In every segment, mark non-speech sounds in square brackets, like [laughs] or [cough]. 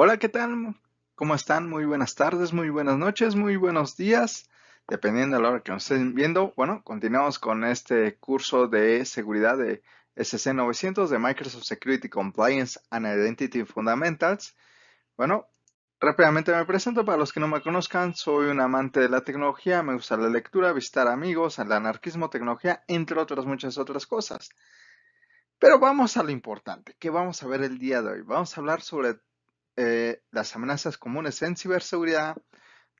Hola, ¿qué tal? ¿Cómo están? Muy buenas tardes, muy buenas noches, muy buenos días, dependiendo de la hora que nos estén viendo. Bueno, continuamos con este curso de seguridad de SC900 de Microsoft Security Compliance and Identity Fundamentals. Bueno, rápidamente me presento para los que no me conozcan. Soy un amante de la tecnología, me gusta la lectura, visitar amigos, el anarquismo, tecnología, entre otras muchas otras cosas. Pero vamos a lo importante, ¿qué vamos a ver el día de hoy. Vamos a hablar sobre eh, las amenazas comunes en ciberseguridad,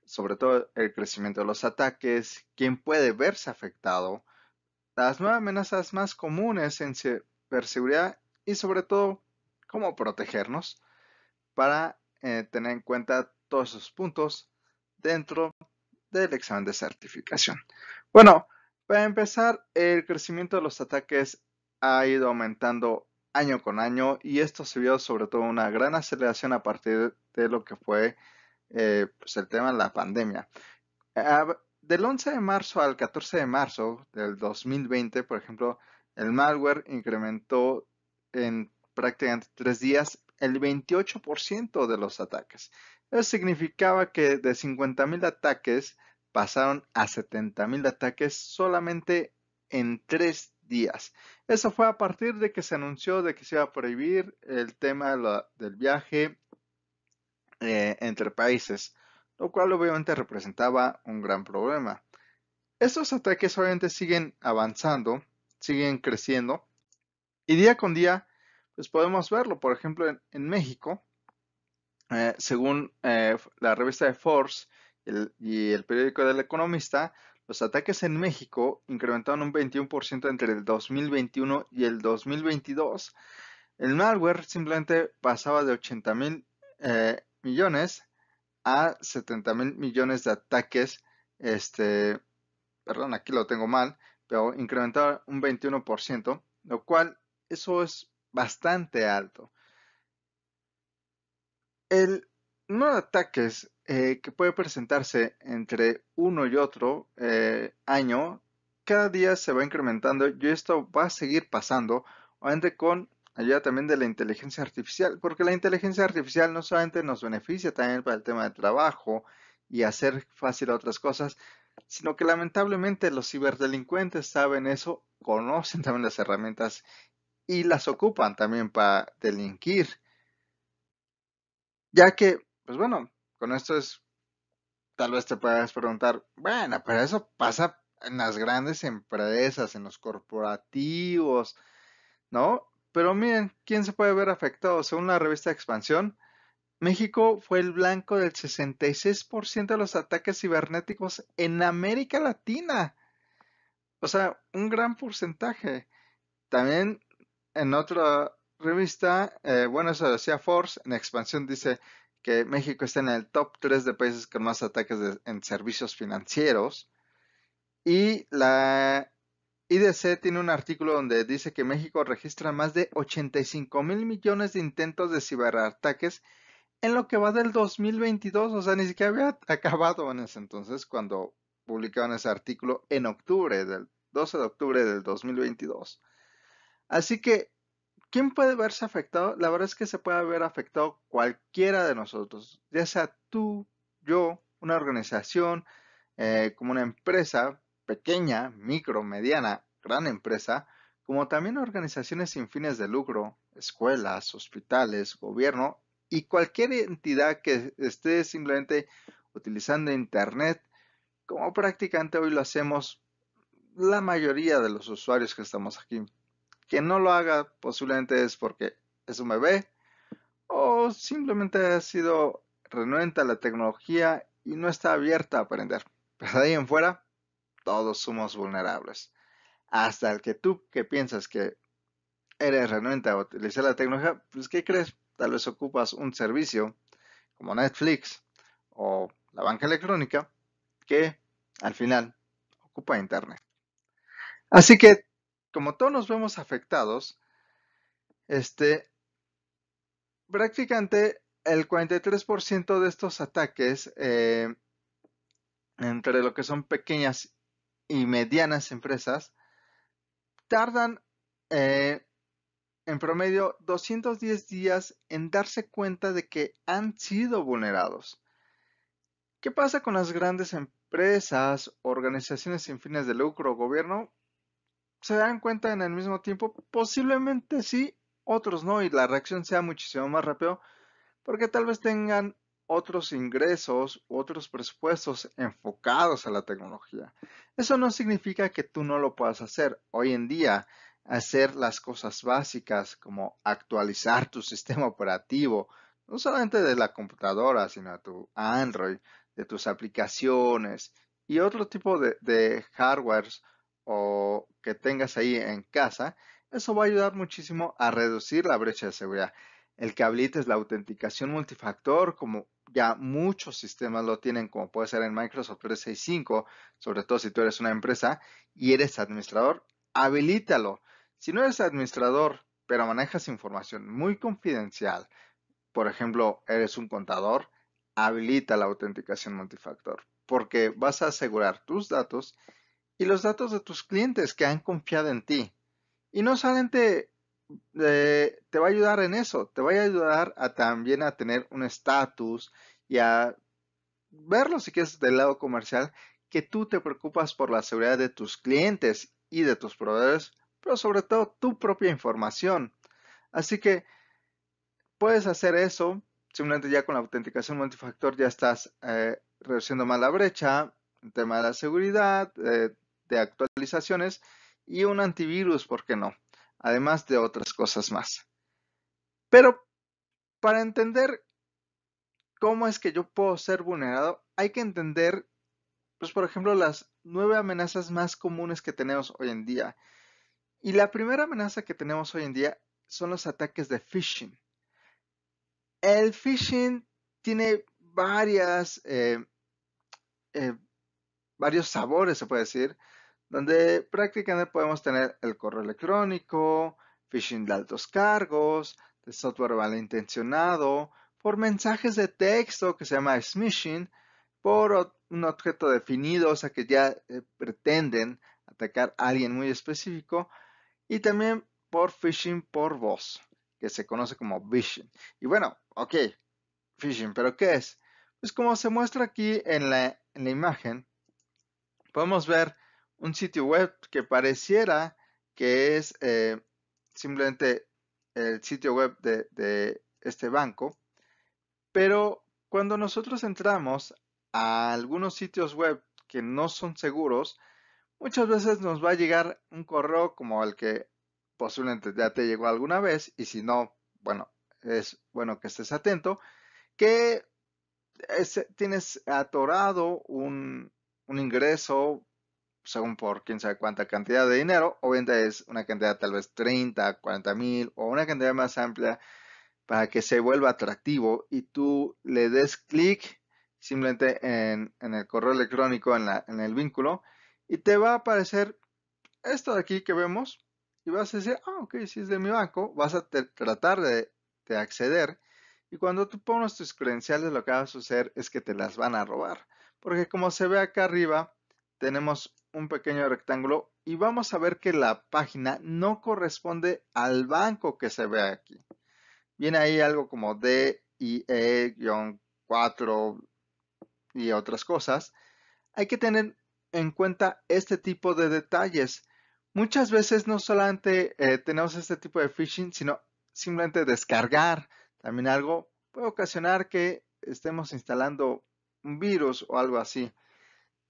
sobre todo el crecimiento de los ataques, quién puede verse afectado, las nuevas amenazas más comunes en ciberseguridad y sobre todo cómo protegernos para eh, tener en cuenta todos esos puntos dentro del examen de certificación. Bueno, para empezar, el crecimiento de los ataques ha ido aumentando año con año y esto se vio sobre todo una gran aceleración a partir de lo que fue eh, pues, el tema de la pandemia. del 11 de marzo al 14 de marzo del 2020, por ejemplo, el malware incrementó en prácticamente tres días el 28% de los ataques. Eso significaba que de 50.000 ataques pasaron a 70.000 ataques solamente en tres días días. Eso fue a partir de que se anunció de que se iba a prohibir el tema del viaje eh, entre países, lo cual obviamente representaba un gran problema. Estos ataques obviamente siguen avanzando, siguen creciendo y día con día pues podemos verlo. Por ejemplo, en, México, eh, según eh, la revista de Force y el periódico del Economista, los ataques en México incrementaron un 21% entre el 2021 y el 2022. El malware simplemente pasaba de 80 mil eh, millones a 70 mil millones de ataques. Este, perdón, aquí lo tengo mal, pero incrementaron un 21%, lo cual eso es bastante alto. El número de ataques eh, que puede presentarse entre uno y otro eh, año, cada día se va incrementando y esto va a seguir pasando, obviamente con ayuda también de la inteligencia artificial, porque la inteligencia artificial no solamente nos beneficia también para el tema de trabajo y hacer fácil otras cosas, sino que lamentablemente los ciberdelincuentes saben eso, conocen también las herramientas y las ocupan también para delinquir, ya que, pues bueno, con esto es, tal vez te puedas preguntar, bueno, pero eso pasa en las grandes empresas, en los corporativos, ¿no? Pero miren, ¿quién se puede ver afectado? Según la revista Expansión, México fue el blanco del 66% de los ataques cibernéticos en América Latina. O sea, un gran porcentaje. También en otra revista, eh, bueno, eso decía Force, en expansión dice, que México está en el top 3 de países con más ataques en servicios financieros. Y la IDC tiene un artículo donde dice que México registra más de 85 mil millones de intentos de ciberataques en lo que va del 2022. O sea, ni siquiera había [laughs] acabado en ese entonces cuando publicaron ese artículo en octubre, del 12 de octubre del 2022. Así que ¿Quién puede verse afectado? La verdad es que se puede haber afectado cualquiera de nosotros, ya sea tú, yo, una organización, eh, como una empresa pequeña, micro, mediana, gran empresa, como también organizaciones sin fines de lucro, escuelas, hospitales, gobierno y cualquier entidad que esté simplemente utilizando Internet, como prácticamente hoy lo hacemos la mayoría de los usuarios que estamos aquí que no lo haga posiblemente es porque es un bebé o simplemente ha sido renuente a la tecnología y no está abierta a aprender. Pero de ahí en fuera, todos somos vulnerables. Hasta el que tú que piensas que eres renuente a utilizar la tecnología, pues ¿qué crees? Tal vez ocupas un servicio como Netflix o la banca electrónica que al final ocupa Internet. Así que como todos nos vemos afectados, este, prácticamente el 43% de estos ataques eh, entre lo que son pequeñas y medianas empresas tardan eh, en promedio 210 días en darse cuenta de que han sido vulnerados. ¿Qué pasa con las grandes empresas, organizaciones sin fines de lucro, gobierno? se dan cuenta en el mismo tiempo, posiblemente sí, otros no, y la reacción sea muchísimo más rápido, porque tal vez tengan otros ingresos otros presupuestos enfocados a la tecnología. Eso no significa que tú no lo puedas hacer. Hoy en día, hacer las cosas básicas como actualizar tu sistema operativo, no solamente de la computadora, sino de tu Android, de tus aplicaciones y otro tipo de, de hardwares o que tengas ahí en casa, eso va a ayudar muchísimo a reducir la brecha de seguridad. El que habilites la autenticación multifactor, como ya muchos sistemas lo tienen, como puede ser en Microsoft 365, sobre todo si tú eres una empresa y eres administrador, habilítalo. Si no eres administrador, pero manejas información muy confidencial, por ejemplo, eres un contador, habilita la autenticación multifactor, porque vas a asegurar tus datos y los datos de tus clientes que han confiado en ti. Y no solamente eh, te va a ayudar en eso, te va a ayudar a también a tener un estatus y a verlo si quieres del lado comercial, que tú te preocupas por la seguridad de tus clientes y de tus proveedores, pero sobre todo tu propia información. Así que puedes hacer eso, simplemente ya con la autenticación multifactor ya estás eh, reduciendo más la brecha, el tema de la seguridad, eh, de actualizaciones y un antivirus, ¿por qué no? Además de otras cosas más. Pero para entender cómo es que yo puedo ser vulnerado, hay que entender, pues por ejemplo, las nueve amenazas más comunes que tenemos hoy en día. Y la primera amenaza que tenemos hoy en día son los ataques de phishing. El phishing tiene varias, eh, eh, varios sabores, se puede decir donde prácticamente podemos tener el correo electrónico, phishing de altos cargos, de software malintencionado, por mensajes de texto que se llama smishing, por un objeto definido, o sea que ya eh, pretenden atacar a alguien muy específico, y también por phishing por voz, que se conoce como phishing. Y bueno, ok, phishing, pero ¿qué es? Pues como se muestra aquí en la imagen, podemos ver un sitio web que pareciera que es eh, simplemente el sitio web de, este banco, pero cuando nosotros entramos a algunos sitios web que no son seguros, muchas veces nos va a llegar un correo como el que posiblemente ya te llegó alguna vez y si no, bueno, es bueno que estés atento, que tienes atorado un, un ingreso según por quién sabe cuánta cantidad de dinero, obviamente es una cantidad tal vez 30, 40 mil o una cantidad más amplia para que se vuelva atractivo y tú le des clic simplemente en, el correo electrónico, en, la, en el vínculo, y te va a aparecer esto de aquí que vemos y vas a decir, ah, ok, si es de mi banco, vas a tratar de, de acceder y cuando tú pones tus credenciales lo que va a suceder es que te las van a robar porque como se ve acá arriba, tenemos un pequeño rectángulo y vamos a ver que la página no corresponde al banco que se ve aquí. Viene ahí algo como DIE-4 y otras cosas. Hay que tener en cuenta este tipo de detalles. Muchas veces no solamente eh, tenemos este tipo de phishing, sino simplemente descargar también algo puede ocasionar que estemos instalando un virus o algo así.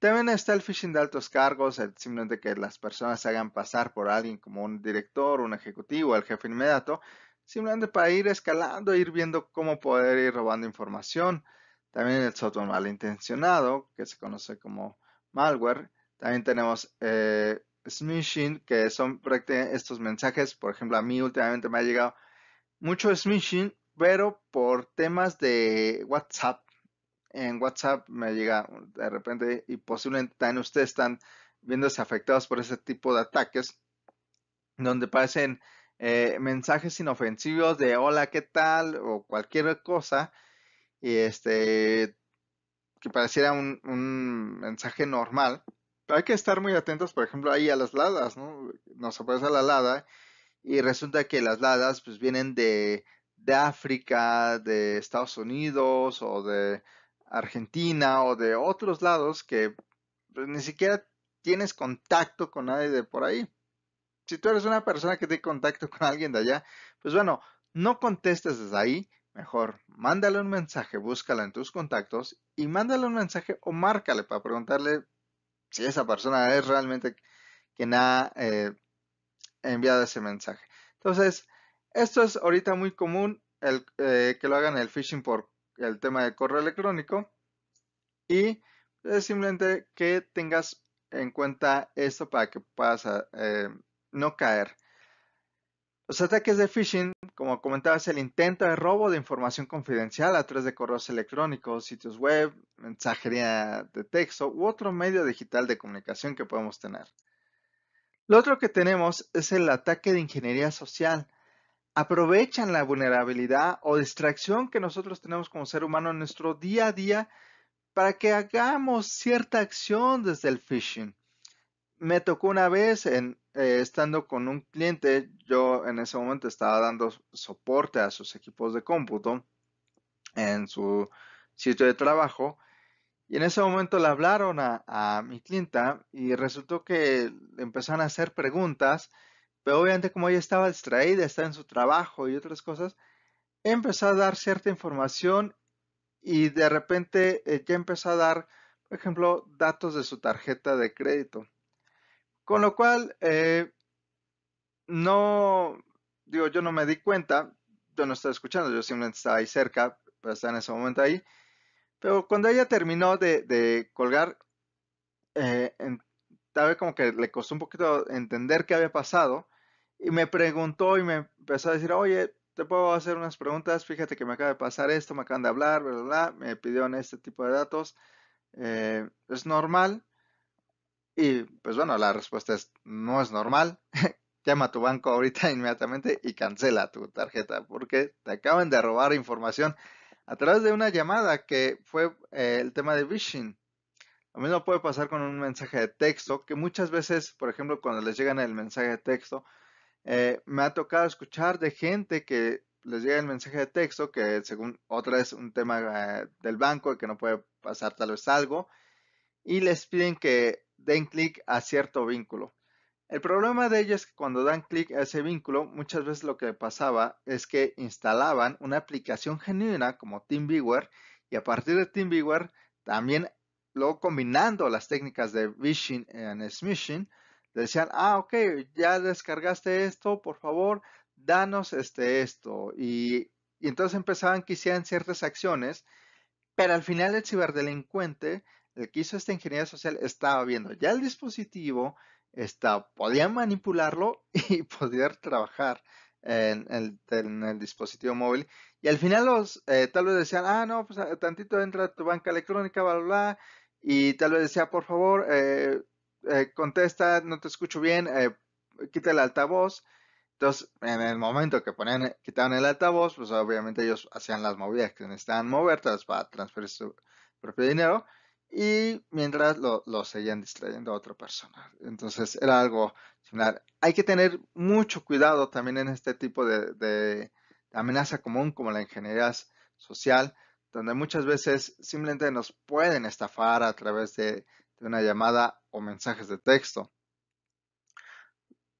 También está el phishing de altos cargos, el simplemente que las personas se hagan pasar por alguien como un director, un ejecutivo, el jefe inmediato, simplemente para ir escalando, ir viendo cómo poder ir robando información. También el software malintencionado, que se conoce como malware. También tenemos eh, smishing, que son estos mensajes. Por ejemplo, a mí últimamente me ha llegado mucho smishing, pero por temas de WhatsApp en WhatsApp me llega de repente y posiblemente también ustedes están viéndose afectados por ese tipo de ataques donde parecen eh, mensajes inofensivos de hola, ¿qué tal? o cualquier cosa y este que pareciera un, mensaje normal. Pero hay que estar muy atentos, por ejemplo, ahí a las ladas, ¿no? Nos aparece la lada y resulta que las ladas pues vienen de, de África, de Estados Unidos o de Argentina o de otros lados que pues, ni siquiera tienes contacto con nadie de por ahí. Si tú eres una persona que tiene contacto con alguien de allá, pues bueno, no contestes desde ahí, mejor mándale un mensaje, búscala en tus contactos y mándale un mensaje o márcale para preguntarle si esa persona es realmente quien ha eh, enviado ese mensaje. Entonces, esto es ahorita muy común el, eh, que lo hagan el phishing por el tema de correo electrónico. Y es pues, simplemente que tengas en cuenta esto para que puedas eh, no caer. Los ataques de phishing, como comentaba, es el intento de robo de información confidencial a través de correos electrónicos, sitios web, mensajería de texto u otro medio digital de comunicación que podemos tener. Lo otro que tenemos es el ataque de ingeniería social aprovechan la vulnerabilidad o distracción que nosotros tenemos como ser humano en nuestro día a día para que hagamos cierta acción desde el phishing. Me tocó una vez en, eh, estando con un cliente, yo en ese momento estaba dando soporte a sus equipos de cómputo en su sitio de trabajo y en ese momento le hablaron a, mi clienta y resultó que empezaron a hacer preguntas pero obviamente como ella estaba distraída, estaba en su trabajo y otras cosas, empezó a dar cierta información y de repente ella eh, ya empezó a dar, por ejemplo, datos de su tarjeta de crédito. Con lo cual, eh, no, digo, yo no me di cuenta, yo no estaba escuchando, yo simplemente estaba ahí cerca, pero estaba en ese momento ahí. Pero cuando ella terminó de, colgar, eh, tal vez como que le costó un poquito entender qué había pasado, y me preguntó y me empezó a decir, oye, te puedo hacer unas preguntas, fíjate que me acaba de pasar esto, me acaban de hablar, bla, bla, bla. me pidieron este tipo de datos, eh, es normal. Y pues bueno, la respuesta es, no es normal. [laughs] Llama a tu banco ahorita [laughs] inmediatamente y cancela tu tarjeta porque te acaban de robar información a través de una llamada que fue eh, el tema de phishing. Lo mismo puede pasar con un mensaje de texto, que muchas veces, por ejemplo, cuando les llegan el mensaje de texto, eh, me ha tocado escuchar de gente que les llega el mensaje de texto, que según otra es un tema eh, del banco que no puede pasar tal vez algo, y les piden que den clic a cierto vínculo. El problema de ellos es que cuando dan clic a ese vínculo, muchas veces lo que pasaba es que instalaban una aplicación genuina como TeamViewer y a partir de TeamViewer también luego combinando las técnicas de phishing y smishing, decían, ah, ok, ya descargaste esto, por favor, danos este, esto. Y, entonces empezaban que hicieran ciertas acciones, pero al final el ciberdelincuente, el que hizo esta ingeniería social, estaba viendo ya el dispositivo, está, podía manipularlo [laughs] y poder trabajar en el, dispositivo móvil. Y al final los eh, tal vez decían, ah, no, pues eh, tantito entra tu banca electrónica, bla, bla, bla. Y tal vez decía, por favor, eh, eh, contesta, no te escucho bien, eh, quita el altavoz. Entonces, en el momento que ponían, eh, quitaban el altavoz, pues obviamente ellos hacían las movidas que necesitaban mover para transferir su propio dinero y mientras lo, seguían distrayendo a otra persona. Entonces era algo similar. Hay que tener mucho cuidado también en este tipo de amenaza común como la ingeniería social, donde muchas veces simplemente nos pueden estafar a través de, de una llamada o mensajes de texto.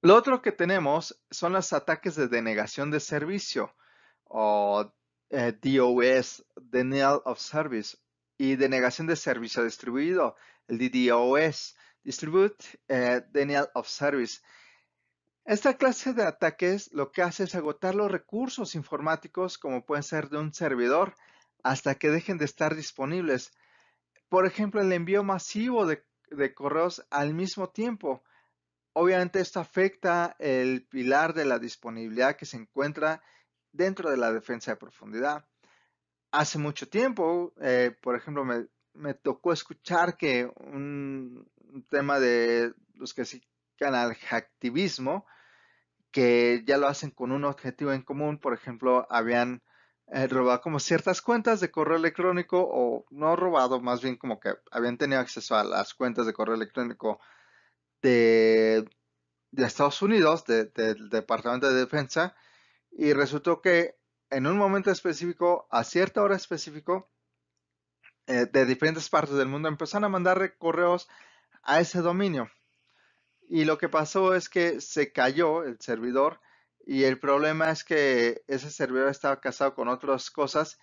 Lo otro que tenemos son los ataques de denegación de servicio o eh, DOS, Denial of Service, y denegación de servicio distribuido, el DDoS, Distribute eh, Denial of Service. Esta clase de ataques lo que hace es agotar los recursos informáticos como pueden ser de un servidor hasta que dejen de estar disponibles por ejemplo, el envío masivo de, correos al mismo tiempo. Obviamente esto afecta el pilar de la disponibilidad que se encuentra dentro de la defensa de profundidad. Hace mucho tiempo, eh, por ejemplo, me, tocó escuchar que un tema de los que se al activismo, que ya lo hacen con un objetivo en común, por ejemplo, habían eh, robado como ciertas cuentas de correo electrónico o no robado, más bien como que habían tenido acceso a las cuentas de correo electrónico de, Estados Unidos, del Departamento de Defensa, y resultó que en un momento específico, a cierta hora específico, eh, de diferentes partes del mundo empezaron a mandar correos a ese dominio. Y lo que pasó es que se cayó el servidor y el problema es que ese servidor estaba casado con otras cosas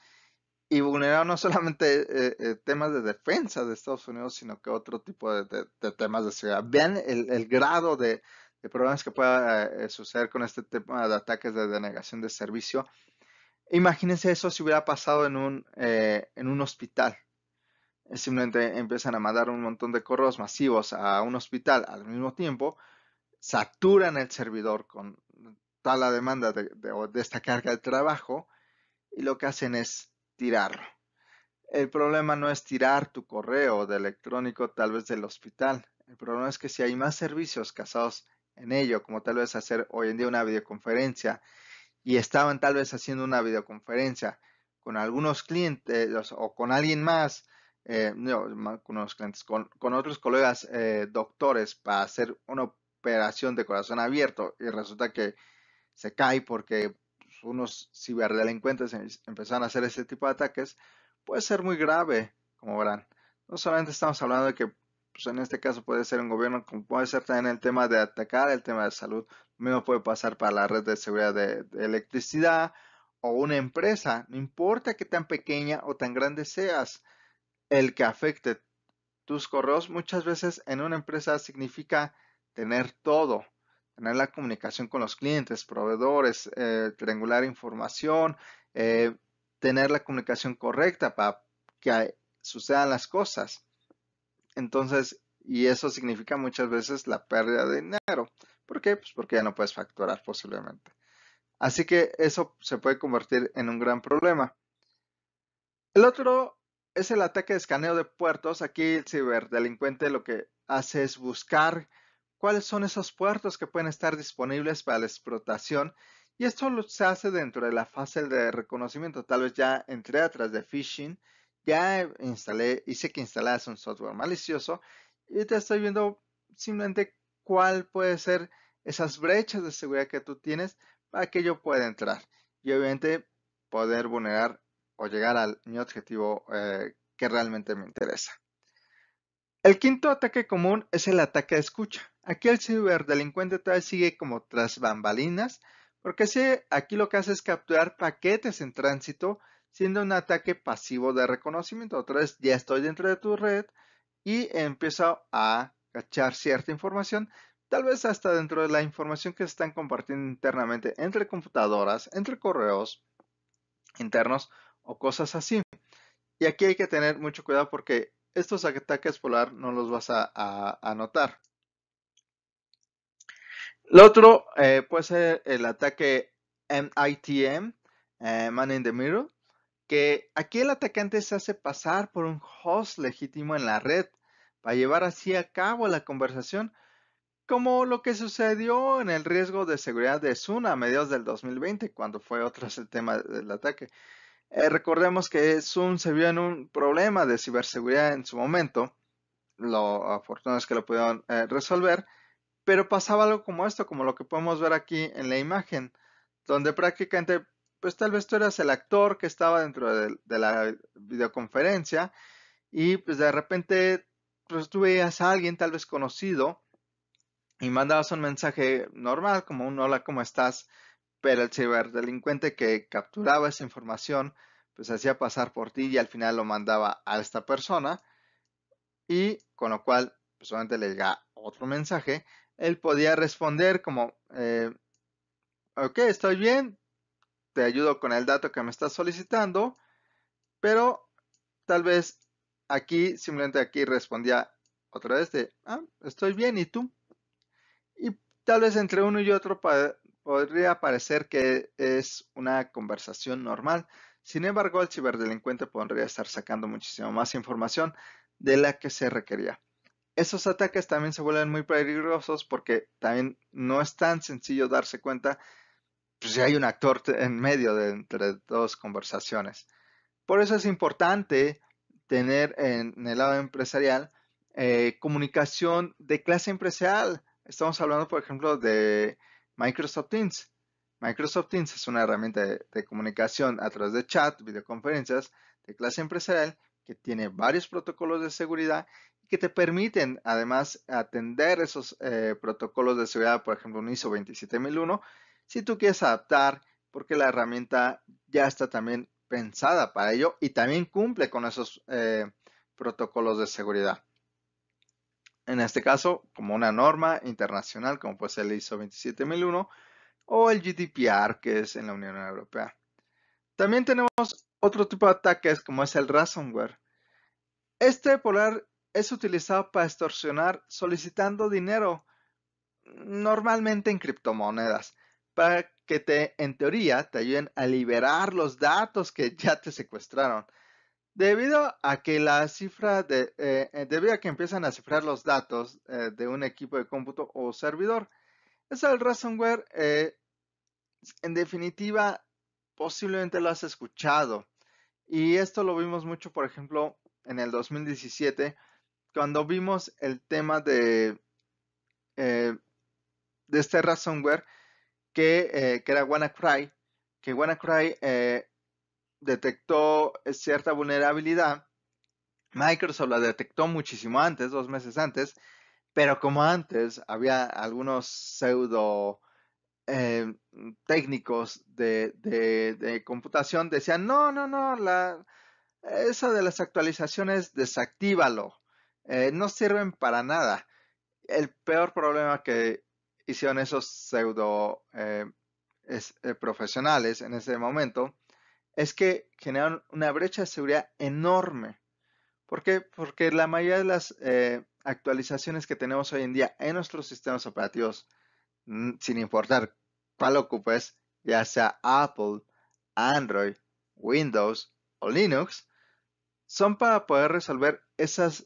y vulneraba no solamente eh, eh, temas de defensa de Estados Unidos, sino que otro tipo de, temas de seguridad. Vean el, grado de, problemas que pueda eh, suceder con este tema de ataques de denegación de servicio. Imagínense eso si hubiera pasado en un, en un hospital. Simplemente empiezan a mandar un montón de correos masivos a un hospital al mismo tiempo, saturan el servidor con, la demanda de, esta carga de trabajo y lo que hacen es tirarlo. El problema no es tirar tu correo de electrónico tal vez del hospital. El problema es que si hay más servicios casados en ello, como tal vez hacer hoy en día una videoconferencia, y estaban tal vez haciendo una videoconferencia con algunos clientes o con alguien más, eh, con unos clientes, otros colegas eh, doctores para hacer una operación de corazón abierto y resulta que se cae porque pues, unos ciberdelincuentes empezaron a hacer ese tipo de ataques, puede ser muy grave, como verán. No solamente estamos hablando de que pues, en este caso puede ser un gobierno, como puede ser también el tema de atacar, el tema de salud, lo mismo puede pasar para la red de seguridad de, de electricidad o una empresa, no importa que tan pequeña o tan grande seas, el que afecte tus correos muchas veces en una empresa significa tener todo tener la comunicación con los clientes, proveedores, eh, triangular información, eh, tener la comunicación correcta para que sucedan las cosas. Entonces, y eso significa muchas veces la pérdida de dinero. ¿Por qué? Pues porque ya no puedes facturar posiblemente. Así que eso se puede convertir en un gran problema. El otro es el ataque de escaneo de puertos. Aquí el ciberdelincuente lo que hace es buscar cuáles son esos puertos que pueden estar disponibles para la explotación y esto se hace dentro de la fase de reconocimiento. Tal vez ya entré atrás de phishing, ya instalé, hice que instalas un software malicioso y te estoy viendo simplemente cuál puede ser esas brechas de seguridad que tú tienes para que yo pueda entrar y obviamente poder vulnerar o llegar al mi objetivo eh, que realmente me interesa. El quinto ataque común es el ataque de escucha. Aquí el ciberdelincuente todavía sigue como tras bambalinas, porque aquí lo que hace es capturar paquetes en tránsito, siendo un ataque pasivo de reconocimiento. Otra vez, ya estoy dentro de tu red y empiezo a cachar cierta información, tal vez hasta dentro de la información que se están compartiendo internamente entre computadoras, entre correos internos o cosas así. Y aquí hay que tener mucho cuidado porque estos ataques polar no los vas a, a, a notar. Lo otro eh, puede ser el ataque MITM, eh, Man in the Mirror, que aquí el atacante se hace pasar por un host legítimo en la red para llevar así a cabo la conversación, como lo que sucedió en el riesgo de seguridad de Sun a mediados del 2020, cuando fue otro [laughs] el tema del ataque. Eh, recordemos que Sun se vio en un problema de ciberseguridad en su momento, lo afortunado es que lo pudieron resolver, pero pasaba algo como esto, como lo que podemos ver aquí en la imagen, donde prácticamente, pues tal vez tú eras el actor que estaba dentro de, la videoconferencia y pues de repente, pues tú veías a alguien tal vez conocido y mandabas un mensaje normal, como un hola, ¿cómo estás? Pero el ciberdelincuente que capturaba esa información, pues hacía pasar por ti y al final lo mandaba a esta persona y con lo cual, pues le llega otro mensaje, él podía responder como, eh, ok, estoy bien, te ayudo con el dato que me estás solicitando, pero tal vez aquí, simplemente aquí respondía otra vez de, ah, estoy bien, ¿y tú? Y tal vez entre uno y otro podría parecer que es una conversación normal. Sin embargo, el ciberdelincuente podría estar sacando muchísima más información de la que se requería esos ataques también se vuelven muy peligrosos porque también no es tan sencillo darse cuenta pues, si hay un actor en medio de entre dos conversaciones. Por eso es importante tener en el lado empresarial eh, comunicación de clase empresarial. Estamos hablando, por ejemplo, de Microsoft Teams. Microsoft Teams es una herramienta de comunicación a través de chat, videoconferencias de clase empresarial que tiene varios protocolos de seguridad y que te permiten además atender esos eh, protocolos de seguridad, por ejemplo, un ISO 27001, si tú quieres adaptar, porque la herramienta ya está también pensada para ello y también cumple con esos eh, protocolos de seguridad. En este caso, como una norma internacional, como puede ser el ISO 27001 o el GDPR, que es en la Unión Europea. También tenemos otro tipo de ataques como es el ransomware. Este polar es utilizado para extorsionar solicitando dinero, normalmente en criptomonedas, para que te, en teoría, te ayuden a liberar los datos que ya te secuestraron. Debido a que la cifra de, eh, eh, debido a que empiezan a cifrar los datos eh, de un equipo de cómputo o servidor, es el ransomware, en definitiva, posiblemente lo has escuchado. Y esto lo vimos mucho, por ejemplo, en el 2017, cuando vimos el tema de, eh, de este ransomware eh, que, era WannaCry, que WannaCry eh, detectó cierta vulnerabilidad. Microsoft la detectó muchísimo antes, dos meses antes, pero como antes había algunos pseudo eh, técnicos de, computación decían, no, no, no, esa de las actualizaciones, desactívalo, eh, no sirven para nada. El peor problema que hicieron esos pseudo eh, profesionales en ese momento es que generaron una brecha de seguridad enorme. ¿Por qué? Porque la mayoría de las actualizaciones que tenemos hoy en día en nuestros sistemas operativos sin importar cuál ocupes, ya sea Apple, Android, Windows o Linux, son para poder resolver esos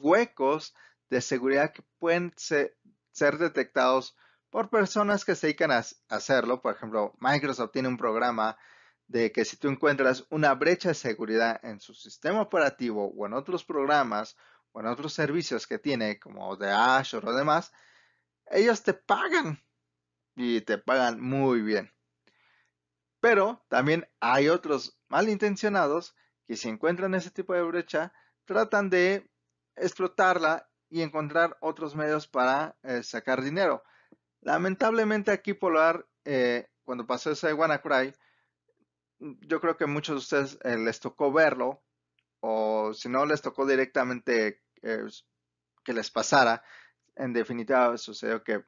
huecos de seguridad que pueden ser, detectados por personas que se dedican a hacerlo. Por ejemplo, Microsoft tiene un programa de que si tú encuentras una brecha de seguridad en su sistema operativo o en otros programas o en otros servicios que tiene, como de Azure o demás, ellos te pagan y te pagan muy bien. Pero también hay otros malintencionados que si encuentran ese tipo de brecha, tratan de explotarla y encontrar otros medios para eh, sacar dinero. Lamentablemente aquí Polar, eh, cuando pasó eso de WannaCry, yo creo que muchos de ustedes eh, les tocó verlo, o si no les tocó directamente que les pasara, en definitiva sucedió que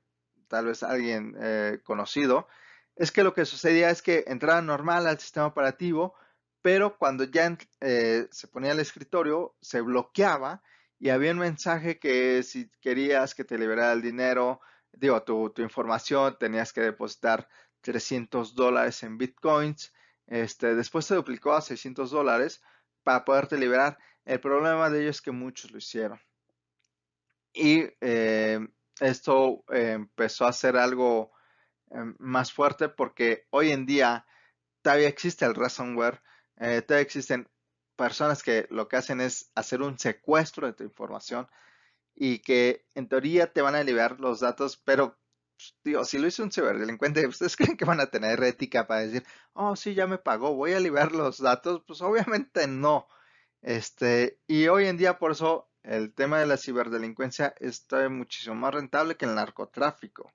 tal vez alguien eh, conocido, es que lo que sucedía es que entraba normal al sistema operativo, pero cuando ya eh, se ponía el escritorio, se bloqueaba y había un mensaje que si querías que te liberara el dinero, digo, tu, información, tenías que depositar 300 dólares en bitcoins. Este, después se duplicó a 600 dólares para poderte liberar. El problema de ello es que muchos lo hicieron. Y eh, esto eh, empezó a ser algo eh, más fuerte porque hoy en día todavía existe el ransomware, todavía existen personas que lo que hacen es hacer un secuestro de tu información y que en teoría te van a liberar los datos, pero pues, Dios, si lo hizo un ciberdelincuente, [laughs] ¿ustedes creen que van a tener ética para decir, oh, sí, ya me pagó, voy a liberar los datos? Pues obviamente no. Este, y hoy en día por eso el tema de la ciberdelincuencia está muchísimo más rentable que el narcotráfico.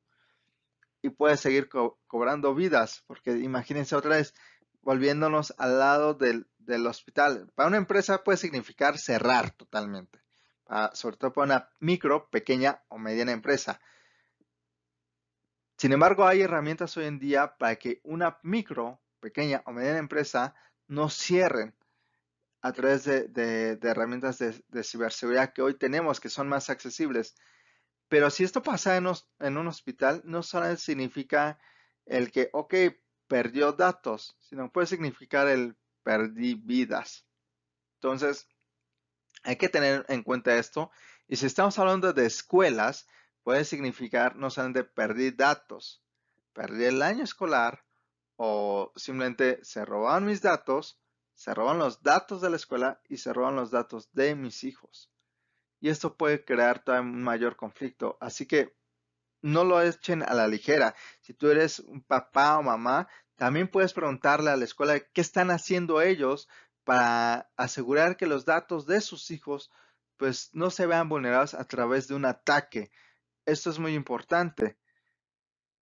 Y puede seguir cobrando vidas, porque imagínense otra vez, volviéndonos al lado del, hospital. Para una empresa puede significar cerrar totalmente, sobre todo para una micro, pequeña o mediana empresa. Sin embargo, hay herramientas hoy en día para que una micro, pequeña o mediana empresa no cierren, a través de, herramientas de, ciberseguridad que hoy tenemos, que son más accesibles. Pero si esto pasa en, un hospital, no solo significa el que, ok, perdió datos, sino puede significar el perdí vidas. Entonces, hay que tener en cuenta esto. Y si estamos hablando de escuelas, puede significar no solamente perdí datos, perdí el año escolar o simplemente se robaron mis datos se roban los datos de la escuela y se roban los datos de mis hijos. Y esto puede crear un mayor conflicto. Así que no lo echen a la ligera. Si tú eres un papá o mamá, también puedes preguntarle a la escuela qué están haciendo ellos para asegurar que los datos de sus hijos pues no se vean vulnerados a través de un ataque. Esto es muy importante.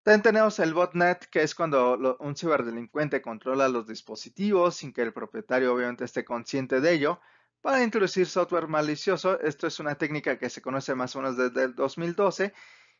También tenemos el botnet, que es cuando un ciberdelincuente controla los dispositivos sin que el propietario obviamente esté consciente de ello para introducir software malicioso. Esto es una técnica que se conoce más o menos desde el 2012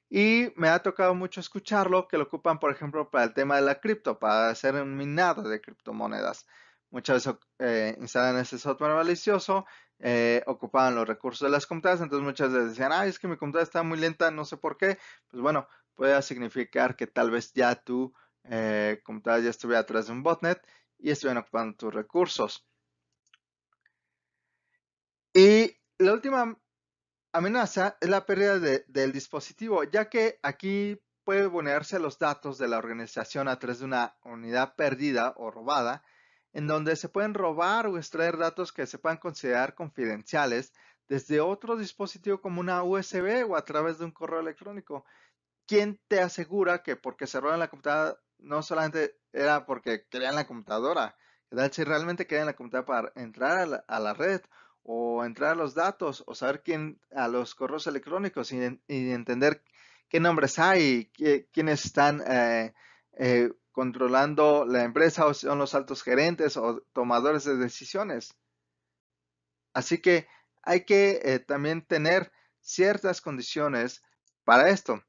y me ha tocado mucho escucharlo, que lo ocupan, por ejemplo, para el tema de la cripto, para hacer un minado de criptomonedas. Muchas veces eh, instalan ese software malicioso, eh, ocupaban los recursos de las computadoras, entonces muchas veces decían, ¡ay, es que mi computadora está muy lenta, no sé por qué. Pues bueno, puede significar que tal vez ya tu eh, computadora ya estuviera atrás de un botnet y estuvieran ocupando tus recursos. Y la última amenaza es la pérdida del dispositivo, ya que aquí puede vulnerarse los datos de la organización a través de una unidad perdida o robada, en donde se pueden robar o extraer datos que se puedan considerar confidenciales desde otro dispositivo como una USB o a través de un correo electrónico, ¿quién te asegura que porque cerraron la computadora no solamente era porque querían la computadora? que tal si realmente querían la computadora para entrar a la, red o entrar a los datos o saber quién a los correos electrónicos y, entender qué nombres hay, quiénes están eh, eh, controlando la empresa o son los altos gerentes o tomadores de decisiones? Así que hay que eh, también tener ciertas condiciones para esto.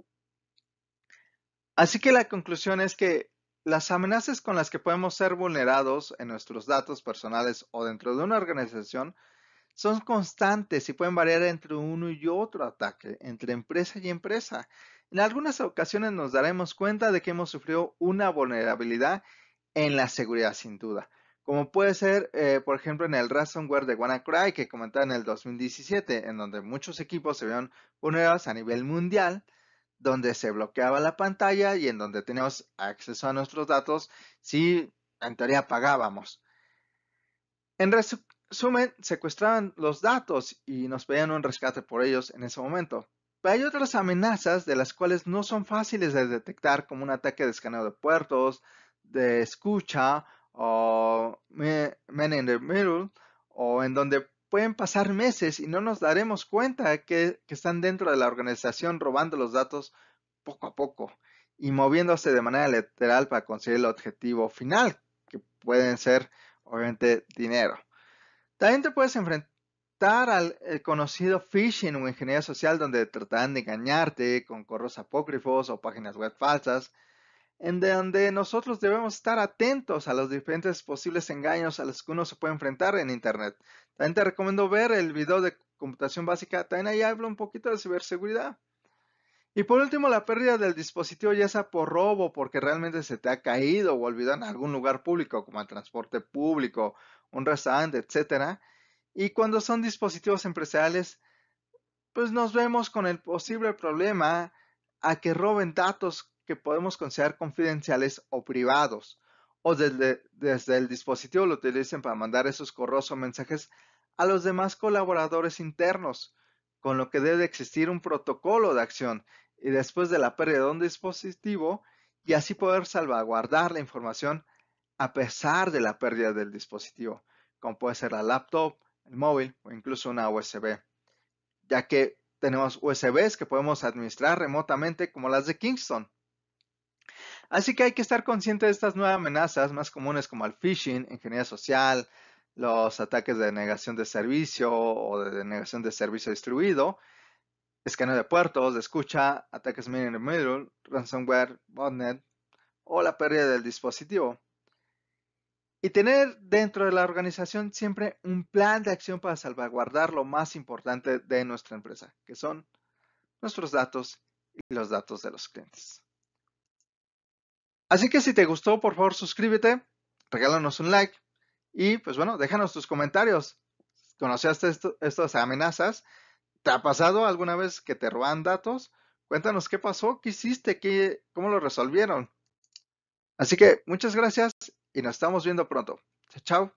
Así que la conclusión es que las amenazas con las que podemos ser vulnerados en nuestros datos personales o dentro de una organización son constantes y pueden variar entre uno y otro ataque, entre empresa y empresa. En algunas ocasiones nos daremos cuenta de que hemos sufrido una vulnerabilidad en la seguridad, sin duda, como puede ser, eh, por ejemplo, en el ransomware de WannaCry que comentaba en el 2017, en donde muchos equipos se vieron vulnerados a nivel mundial donde se bloqueaba la pantalla y en donde teníamos acceso a nuestros datos si en teoría pagábamos. En resumen, secuestraban los datos y nos pedían un rescate por ellos en ese momento. Pero hay otras amenazas de las cuales no son fáciles de detectar, como un ataque de escaneo de puertos, de escucha o men in the middle, o en donde pueden pasar meses y no nos daremos cuenta que, están dentro de la organización robando los datos poco a poco y moviéndose de manera literal para conseguir el objetivo final, que pueden ser obviamente dinero. También te puedes enfrentar al eh, conocido phishing o ingeniería social donde tratarán de engañarte con correos apócrifos o páginas web falsas en donde nosotros debemos estar atentos a los diferentes posibles engaños a los que uno se puede enfrentar en Internet. También te recomiendo ver el video de computación básica, también ahí hablo un poquito de ciberseguridad. Y por último, la pérdida del dispositivo, ya sea por robo, porque realmente se te ha caído o olvidado en algún lugar público, como el transporte público, un restaurante, etc. Y cuando son dispositivos empresariales, pues nos vemos con el posible problema a que roben datos que podemos considerar confidenciales o privados, o desde, desde el dispositivo lo utilicen para mandar esos corrosos o mensajes a los demás colaboradores internos, con lo que debe existir un protocolo de acción y después de la pérdida de un dispositivo y así poder salvaguardar la información a pesar de la pérdida del dispositivo, como puede ser la laptop, el móvil o incluso una USB, ya que tenemos USBs que podemos administrar remotamente como las de Kingston, Así que hay que estar consciente de estas nuevas amenazas más comunes como el phishing, ingeniería social, los ataques de negación de servicio o de denegación de servicio distribuido, escaneo de puertos, de escucha, ataques mini in the middle, ransomware, botnet o la pérdida del dispositivo. Y tener dentro de la organización siempre un plan de acción para salvaguardar lo más importante de nuestra empresa, que son nuestros datos y los datos de los clientes. Así que si te gustó, por favor suscríbete, regálanos un like y pues bueno, déjanos tus comentarios. ¿Conocías estas amenazas? ¿Te ha pasado alguna vez que te roban datos? Cuéntanos qué pasó, qué hiciste, qué, cómo lo resolvieron. Así que muchas gracias y nos estamos viendo pronto. Chao.